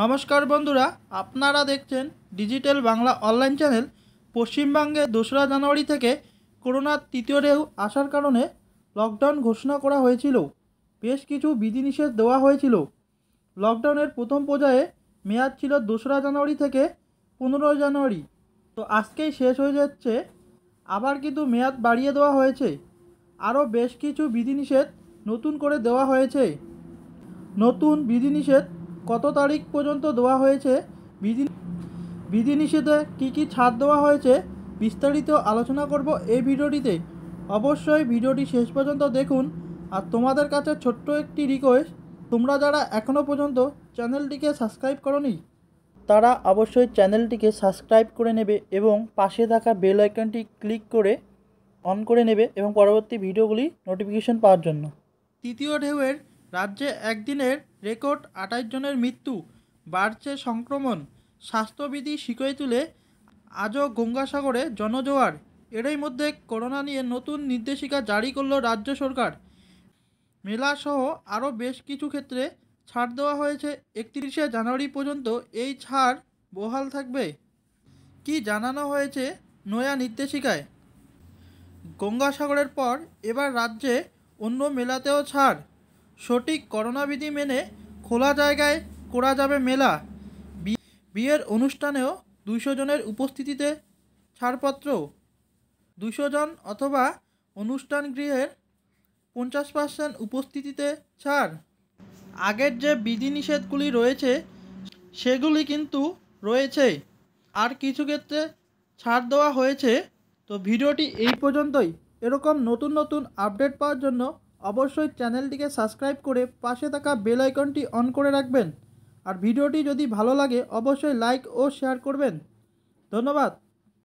নমস্কার বন্ধুরা আপনারা দেখছেন ডিজিটাল বাংলা অনলাইন চ্যানেল পশ্চিমবঙ্গে দোসরা জানুয়ারি থেকে করোনার তৃতীয় ঢেউ আসার কারণে লকডাউন ঘোষণা করা হয়েছিল বেশ কিছু বিধিনিষেধ দেওয়া হয়েছিল লকডাউনের প্রথম পর্যায়ে মেয়াদ ছিল দোসরা জানুয়ারি থেকে পনেরোই জানুয়ারি তো আজকেই শেষ হয়ে যাচ্ছে আবার কিন্তু মেয়াদ বাড়িয়ে দেওয়া হয়েছে আরও বেশ কিছু বিধিনিষেধ নতুন করে দেওয়া হয়েছে নতুন বিধিনিষেধ কত তারিখ পর্যন্ত দেওয়া হয়েছে বিধি বিধিনিষেধে কী কী ছাড় দেওয়া হয়েছে বিস্তারিত আলোচনা করব এই ভিডিওটিতে অবশ্যই ভিডিওটি শেষ পর্যন্ত দেখুন আর তোমাদের কাছে ছোট্ট একটি রিকোয়েস্ট তোমরা যারা এখনও পর্যন্ত চ্যানেলটিকে সাবস্ক্রাইব করনি তারা অবশ্যই চ্যানেলটিকে সাবস্ক্রাইব করে নেবে এবং পাশে থাকা বেল আইকনটি ক্লিক করে অন করে নেবে এবং পরবর্তী ভিডিওগুলি নোটিফিকেশন পাওয়ার জন্য তৃতীয় ঢেউয়ের রাজ্যে একদিনের রেকর্ড আঠাশ জনের মৃত্যু বাড়ছে সংক্রমণ স্বাস্থ্যবিধি শিখিয়ে তুলে আজও গঙ্গাসাগরে জনজোয়ার এরই মধ্যে করোনা নিয়ে নতুন নির্দেশিকা জারি করল রাজ্য সরকার মেলাসহ আরও বেশ কিছু ক্ষেত্রে ছাড় দেওয়া হয়েছে একত্রিশে জানুয়ারি পর্যন্ত এই ছাড় বহাল থাকবে কি জানানো হয়েছে নয়া নির্দেশিকায় গঙ্গাসাগরের পর এবার রাজ্যে অন্য মেলাতেও ছাড় সঠিক করোনাবিধি মেনে খোলা জায়গায় করা যাবে মেলা বিয়ের অনুষ্ঠানেও দুশো জনের উপস্থিতিতে ছাড়পত্র দুশো জন অথবা অনুষ্ঠান গৃহের পঞ্চাশ পার্সেন্ট উপস্থিতিতে ছাড় আগের যে বিধিনিষেধগুলি রয়েছে সেগুলি কিন্তু রয়েছে আর কিছু ক্ষেত্রে ছাড় দেওয়া হয়েছে তো ভিডিওটি এই পর্যন্তই এরকম নতুন নতুন আপডেট পাওয়ার জন্য অবশ্যই চ্যানেলটিকে সাবস্ক্রাইব করে পাশে থাকা বেল আইকনটি অন করে রাখবেন আর ভিডিওটি যদি ভালো লাগে অবশ্যই লাইক ও শেয়ার করবেন ধন্যবাদ